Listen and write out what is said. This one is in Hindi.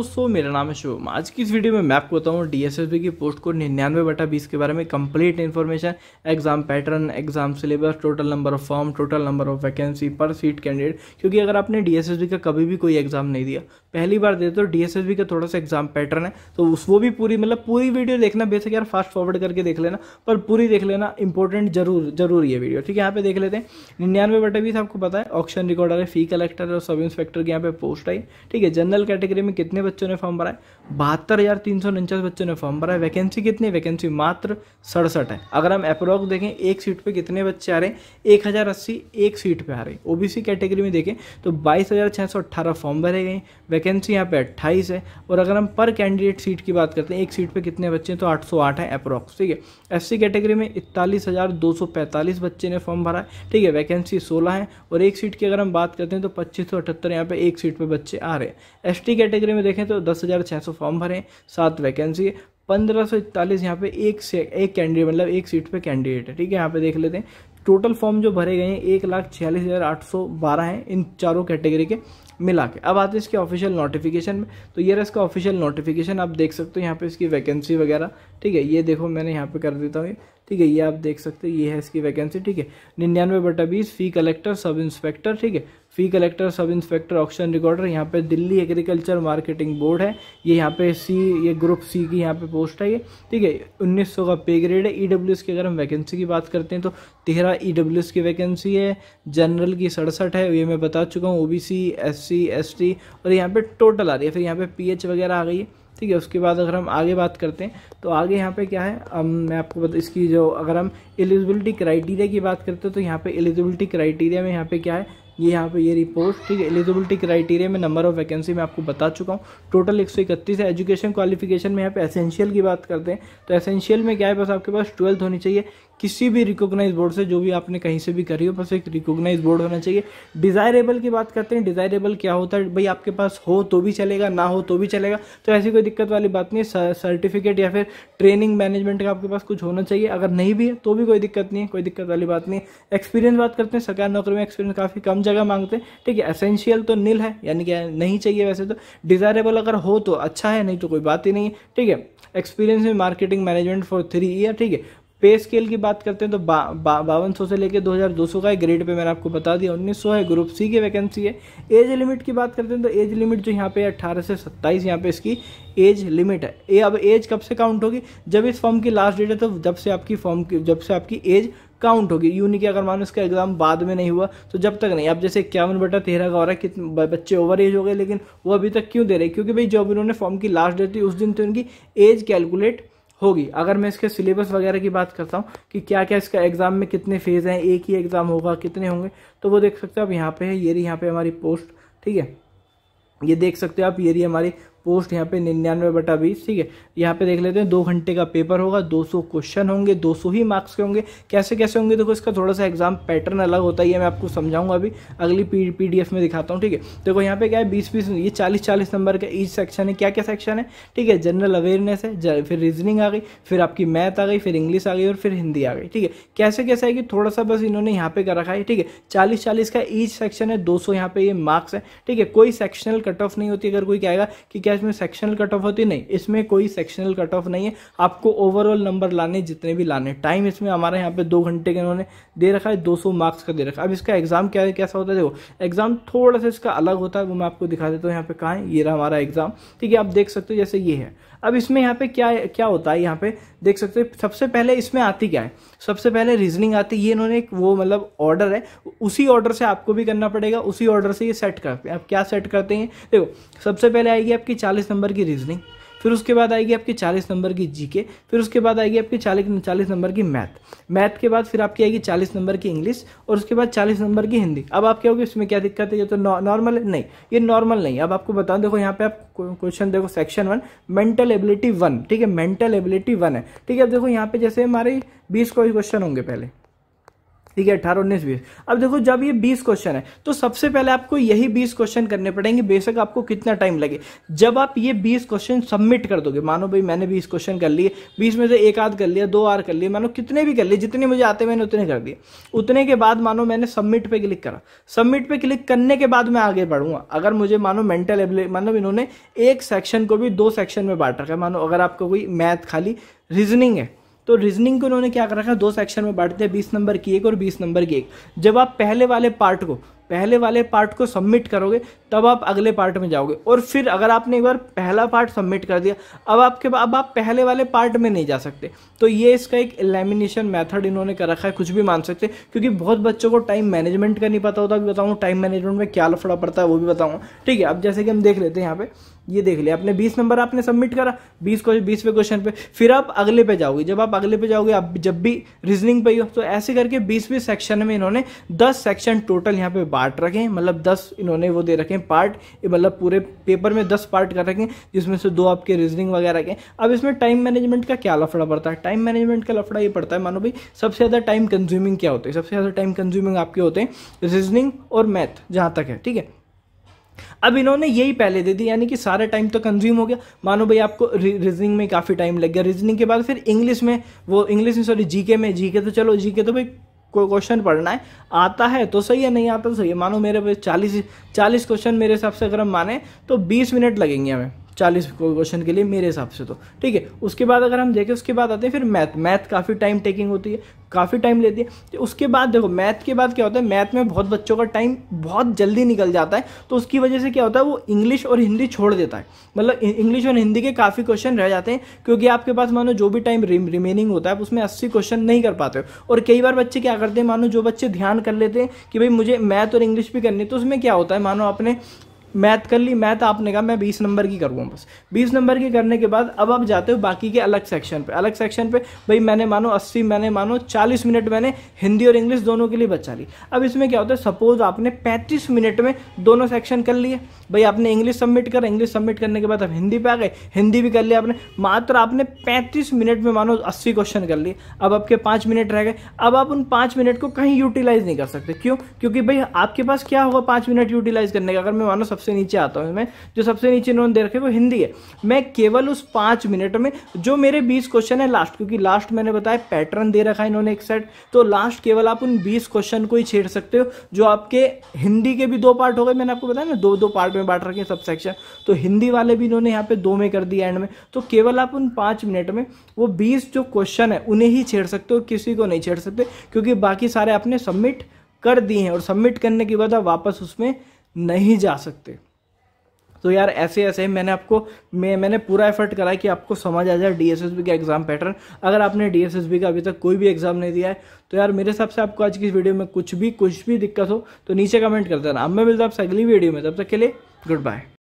दोस्तों मेरा नाम है शुभम आज की इस वीडियो में मैं आपको बताऊँ डीएसएसबी की पोस्ट कोड निन्यानवे बटा बीस के बारे में complete information exam pattern exam syllabus total number of form total number of vacancy पर सीट कैंडिडेट क्योंकि अगर आपने डीएसएसबी का कभी भी कोई एग्जाम नहीं दिया पहली बार देते हो डी तो का थोड़ा सा एग्जाम पैटर्न है तो उस वो भी पूरी मतलब पूरी वीडियो देखना बेसक यार फास्ट फॉरवर्ड करके देख लेना पर पूरी देख लेना इंपॉर्टेंट जरूर जरूर ये वीडियो ठीक है यहाँ पे देख लेते हैं निन्यानवे बटे बीस आपको पता है ऑक्शन रिकॉर्डर है फी कलेक्टर है और सब इंस्पेक्टर की यहाँ पे पोस्ट आई ठीक है जनरल कैटेगरी में कितने बच्चों ने फॉर्म भरा है बहत्तर हज़ार तीन सौ उनचास बच्चों ने फॉर्म भरा है वैकेंसी कितनी वैकेंसी मात्र सड़सठ है अगर हम अप्रोक्स देखें एक सीट पर कितने बच्चे आ रहे हैं एक हज़ार अस्सी एक सीट पर आ रहे हैं ओबीसी कैटेगरी में देखें तो बाईस हज़ार सौ अट्ठारह फॉर्म भरे गए वैकेंसी यहाँ पे अट्ठाईस है और अगर हम पर कैंडिडेट सीट की बात करते हैं एक सीट पे कितने बच्चे हैं तो 808 है अप्रॉक्स ठीक है एससी कैटेगरी में इकतालीस हज़ार दो सौ पैंतालीस बच्चे ने फॉर्म भरा है ठीक है वैकेंसी सोलह है और एक सीट की अगर हम बात करते हैं तो पच्चीस सौ अठहत्तर यहाँ पर एक सीट पर बच्चे आ रहे हैं एस कैटेगरी में देखें तो दस हज़ार सौ फॉर्म भरे हैं सात वैकेंसी है पंद्रह सौ इकतालीस यहाँ पे एक से एक कैंडिडेट मतलब एक सीट पे कैंडिडेट है ठीक है यहाँ पे देख लेते हैं टोटल फॉर्म जो भरे गए हैं एक लाख छियालीस हज़ार आठ सौ बारह हैं इन चारों कैटेगरी के मिला के अब आते हैं इसके ऑफिशियल नोटिफिकेशन में तो ये रहा इसका ऑफिशियल नोटिफिकेशन आप देख सकते हो यहाँ पे इसकी वैकेंसी वगैरह ठीक है ये देखो मैंने यहाँ पे कर देता हूँ ठीक है ये आप देख सकते हो ये है इसकी वैकेंसी ठीक है निन्यानवे बटा बीस फी कलेक्टर सब इंस्पेक्टर ठीक है fee collector sub inspector auction recorder यहाँ पे दिल्ली एग्रीकल्चर मार्केटिंग बोर्ड है ये यहाँ पे सी ये ग्रुप सी की यहाँ पे पोस्ट है ये ठीक है 1900 का पे ग्रेड है ई e की अगर हम वैकेंसी की बात करते हैं तो तेरह ई e की वैकेंसी है जनरल की सड़सठ है ये मैं बता चुका हूँ O B C S C S T और यहाँ पर टोटल आ रही है फिर यहाँ पर पी एच वगैरह आ गई है ठीक है उसके बाद अगर हम आगे बात करते हैं तो आगे यहाँ पे क्या है अब मैं आपको बता इसकी जो अगर हम एलिजिबिलिटी क्राइटेरिया की बात करते हैं तो यहाँ पे एलिजिबिलिटी क्राइटेरिया में यहाँ पे क्या है ये यहाँ पे ये रिपोर्ट ठीक है एलिजिबिलिटी क्राइटेरिया में नंबर ऑफ वैकेंसी मैं आपको बता चुका हूँ टोटल एक सौ इकतीस है एजुकेशन क्वालिफिकेशन में यहाँ पे एसेंशियल की बात करते हैं तो एसेंशियल में क्या है बस आपके पास ट्वेल्थ होनी चाहिए किसी भी रिकोगनाइज बोर्ड से जो भी आपने कहीं से भी करी हो बस एक रिकोगनाइज बोर्ड होना चाहिए डिज़ायरेबल की बात करते हैं डिज़ायरेबल क्या होता है भाई आपके पास हो तो भी चलेगा ना हो तो भी चलेगा तो ऐसी कोई दिक्कत वाली बात नहीं है सर्टिफिकेट या फिर ट्रेनिंग मैनेजमेंट का आपके पास कुछ होना चाहिए अगर नहीं भी है तो भी कोई दिक्कत नहीं है कोई दिक्कत वाली बात नहीं है एक्सपीरियंस बात करते हैं सरकारी नौकरी में एक्सपीरियंस काफ़ी कम जगह मांगते हैं ठीक है एसेंशियल तो नील है यानी कि नहीं चाहिए वैसे तो डिज़ायरेबल अगर हो तो अच्छा है नहीं तो कोई बात ही नहीं है ठीक है एक्सपीरियंस में marketing management for three year ठीक है पे स्केल की बात करते हैं तो बावन सौ से लेकर दो दो हज़ार सौ का है ग्रेड पे मैंने आपको बता दिया उन्नीस सौ है ग्रुप सी की वैकेंसी है एज लिमिट की बात करते हैं तो एज लिमिट जो यहाँ पे अट्ठारह से सत्ताईस यहाँ पे इसकी एज लिमिट है ये अब एज कब से काउंट होगी जब इस फॉर्म की लास्ट डेट है तो जब से आपकी फॉर्म की जब से आपकी एज काउंट होगी यूं नहीं कि अगर मानो इसका एग्जाम बाद में नहीं हुआ तो जब तक नहीं अब जैसे इक्यावन बटा तेरह का हो रहा है कितने बच्चे ओवर एज हो गए लेकिन वो अभी तक क्यों दे रहे क्योंकि भाई जब इन्होंने फॉर्म की लास्ट डेट थी उस दिन तो इनकी एज कैलकुलेट होगी अगर मैं इसके सिलेबस वगैरह की बात करता हूँ कि क्या क्या इसका एग्ज़ाम में कितने फेज़ हैं एक ही एग्ज़ाम होगा कितने होंगे तो वो देख सकते हो आप यहाँ पे है ये रही यहाँ पे हमारी पोस्ट ठीक है ये देख सकते हो आप ये रही हमारी पोस्ट यहाँ पे निन्यानवे बटा बीस ठीक है यहाँ पे देख लेते हैं दो घंटे का पेपर होगा 200 क्वेश्चन होंगे 200 ही मार्क्स के होंगे कैसे कैसे होंगे देखो इसका थोड़ा सा एग्जाम पैटर्न अलग होता है ये मैं आपको समझाऊंगा अभी अगली पी में दिखाता हूँ ठीक है देखो यहाँ पे क्या है बीस बीस ये चालीस चालीस नंबर का ईच सेक्शन है क्या क्या सेक्शन है ठीक है जनरल अवेयरनेस है फिर रीजनिंग आ गई फिर आपकी मैथ आ गई फिर इंग्लिश आ गई और फिर हिंदी आ गई ठीक है कैसे कैसे है कि थोड़ा सा बस इन्होंने यहाँ पे कर रखा है ठीक है चालीस चालीस का ईच सेक्शन है दो सौ यहाँ पे ये मार्क्स है ठीक है कोई सेक्शनल कट ऑफ नहीं होती अगर कोई कहेगा कि क्या इसमें सेक्शनल कट ऑफ होती नहीं इसमें कोई सेक्शनल कट ऑफ नहीं है आपको ओवरऑल नंबर लाने जितने भी लाने टाइम इसमें हमारे यहाँ पे दो घंटे के इन्होंने दे रखा है दो सौ मार्क्स का दे रखा है अब इसका एग्ज़ाम क्या कैसा होता है देखो एग्ज़ाम थोड़ा सा इसका अलग होता है वो मैं आपको दिखा देता हूँ यहाँ पे कहाँ है ये रहा हमारा एग्ज़ाम ठीक है आप देख सकते हो जैसे ये है अब इसमें यहाँ पे क्या क्या होता है यहाँ पे देख सकते हो सबसे पहले इसमें आती क्या है सबसे पहले रीजनिंग आती है ये इन्होंने एक वो मतलब ऑर्डर है उसी ऑर्डर से आपको भी करना पड़ेगा उसी ऑर्डर से ये सेट करते हैं आप क्या सेट करते हैं देखो सबसे पहले आएगी आपकी चालीस नंबर की रीजनिंग फिर उसके बाद आएगी आपकी चालीस नंबर की जीके फिर उसके बाद आएगी आपकी चालीस चालीस नंबर की मैथ मैथ के बाद फिर आपकी आएगी चालीस नंबर की इंग्लिश और उसके बाद चालीस नंबर की हिंदी अब आप क्या होगी इसमें क्या दिक्कत है ये तो नॉर्मल है नहीं ये नॉर्मल नहीं अब आपको बताऊँ देखो यहाँ पे आप क्वेश्चन देखो section one mental ability one ठीक है मेंटल एबिलिटी वन है ठीक है अब देखो यहाँ पे जैसे हमारे बीस क्वेश्चन होंगे पहले ठीक है अठारह उन्नीस बीस अब देखो जब ये बीस क्वेश्चन है तो सबसे पहले आपको यही बीस क्वेश्चन करने पड़ेंगे बेशक आपको कितना टाइम लगे जब आप ये बीस क्वेश्चन सबमिट कर दोगे मानो भाई मैंने बीस क्वेश्चन कर लिए बीस में से एक आध कर लिया दो आर कर लिए मानो कितने भी कर लिए जितने मुझे आते मैंने उतने कर दिए उतने के बाद मानो मैंने सबमिट पर क्लिक करा सबमिट पर क्लिक करने के बाद मैं आगे बढ़ूंगा अगर मुझे मानो मेंटल मानो इन्होंने एक सेक्शन को भी दो सेक्शन में बांट रखा है मानो अगर आपको कोई मैथ खाली रीजनिंग है तो रीजनिंग को इन्होंने क्या कर रखा है दो सेक्शन में बांट दिया बीस नंबर की एक और बीस नंबर की एक जब आप पहले वाले पार्ट को पहले वाले पार्ट को सबमिट करोगे तब आप अगले पार्ट में जाओगे और फिर अगर आपने एक बार पहला पार्ट सबमिट कर दिया अब आपके अब आप पहले वाले पार्ट में नहीं जा सकते तो ये इसका एक एलिमिनेशन मेथड इन्होंने कर रखा है कुछ भी मान सकते क्योंकि बहुत बच्चों को टाइम मैनेजमेंट का नहीं पता होता भी बताऊँ टाइम मैनेजमेंट में क्या लफड़ा पड़ता है वो भी बताऊँगा ठीक है अब जैसे कि हम देख लेते हैं यहाँ पर ये देख लिया आपने बीस नंबर आपने सबमिट करा बीस को बीसवें क्वेश्चन पे फिर आप अगले पे जाओगे जब आप अगले पे जाओगे आप जब भी रीजनिंग पे हो तो ऐसे करके बीसवें सेक्शन में इन्होंने दस सेक्शन टोटल यहाँ पे बांट रखे हैं मतलब दस इन्होंने वो दे रखे हैं पार्ट मतलब पूरे पेपर में दस पार्ट कर रखे हैं जिसमें से दो आपके रीजनिंग वगैरह के अब इसमें टाइम मैनेजमेंट का क्या लफड़ा पड़ता है टाइम मैनेजमेंट का लफड़ा ये पड़ता है मानो भाई सबसे ज़्यादा टाइम कंज्यूमिंग क्या होते है सबसे ज़्यादा टाइम कंज्यूमिंग आपके होते हैं रीजनिंग और मैथ जहाँ तक है ठीक है अब इन्होंने यही पहले दे दी यानी कि सारा टाइम तो कंज्यूम हो गया मानो भाई आपको रीजनिंग में काफ़ी टाइम लग गया रीजनिंग के बाद फिर इंग्लिश में वो इंग्लिश में सॉरी जीके में जीके तो चलो जीके तो भाई कोई क्वेश्चन पढ़ना है आता है तो सही है नहीं आता तो सही है मानो मेरे पे चालीस चालीस क्वेश्चन मेरे हिसाब से अगर हम माने तो बीस मिनट लगेंगे हमें चालीस क्वेश्चन के लिए मेरे हिसाब से तो ठीक है उसके बाद अगर हम देखें उसके बाद आते हैं फिर मैथ मैथ काफ़ी टाइम टेकिंग होती है काफ़ी टाइम लेती है तो उसके बाद देखो मैथ के बाद क्या होता है मैथ में बहुत बच्चों का टाइम बहुत जल्दी निकल जाता है तो उसकी वजह से क्या होता है वो इंग्लिश और हिंदी छोड़ देता है मतलब इंग्लिश और हिंदी के काफ़ी क्वेश्चन रह जाते हैं क्योंकि आपके पास मानो जो भी टाइम रिमेनिंग होता है उसमें अस्सी क्वेश्चन नहीं कर पाते हो और कई बार बच्चे क्या करते हैं मानो जो बच्चे ध्यान कर लेते हैं कि भाई मुझे मैथ और इंग्लिश भी करनी तो उसमें क्या होता है मानो आपने मैथ कर ली मैथ आपने कहा मैं बीस नंबर की करूँगा बस बीस नंबर की करने के बाद अब आप जाते हो बाकी के अलग सेक्शन पे अलग सेक्शन पे भाई मैंने मानो अस्सी मैंने मानो चालीस मिनट मैंने हिंदी और इंग्लिश दोनों के लिए बचा ली अब इसमें क्या होता है सपोज आपने पैंतीस मिनट में दोनों सेक्शन कर लिए भाई आपने इंग्लिश सबमिट कर इंग्लिश सबमिट करने के बाद आप हिंदी पे आ गए हिंदी भी कर लिया आपने मात्र आपने पैंतीस मिनट में मानो अस्सी क्वेश्चन कर लिए अब आपके पाँच मिनट रह गए अब आप उन पाँच मिनट को कहीं यूटिलाइज नहीं कर सकते क्यों क्योंकि भाई आपके पास क्या होगा पाँच मिनट यूटिलाइज करने का अगर मैं मानो सबसे नीचे आता हूँ मैं जो सबसे नीचे इन्होंने दे रखे वो हिंदी है मैं केवल उस पाँच मिनट में जो मेरे बीस क्वेश्चन है लास्ट क्योंकि लास्ट मैंने बताया पैटर्न दे रखा है इन्होंने एक सेट तो लास्ट केवल आप उन बीस क्वेश्चन को ही छेड़ सकते हो जो आपके हिंदी के भी दो पार्ट हो गए मैंने आपको बताया ना दो दो पार्ट में बांट रखे सब सेक्शन तो हिंदी वाले भी इन्होंने यहाँ पे दो में कर दिया एंड में तो केवल आप उन पाँच मिनट में वो बीस जो क्वेश्चन है उन्हें ही छेड़ सकते हो किसी को नहीं छेड़ सकते क्योंकि बाकी सारे आपने सबमिट कर दिए हैं और सबमिट करने के बाद आप वापस उसमें नहीं जा सकते तो यार ऐसे ऐसे मैंने आपको मैं मैंने पूरा एफर्ट करा कि आपको समझ आ जाए डीएसएसबी का एग्ज़ाम पैटर्न अगर आपने डीएसएसबी का अभी तक कोई भी एग्ज़ाम नहीं दिया है तो यार मेरे हिसाब से आपको आज की इस वीडियो में कुछ भी कुछ भी दिक्कत हो तो नीचे कमेंट कर देना अब मैं मिलता आपसे अगली वीडियो में तब तक के लिए Goodbye.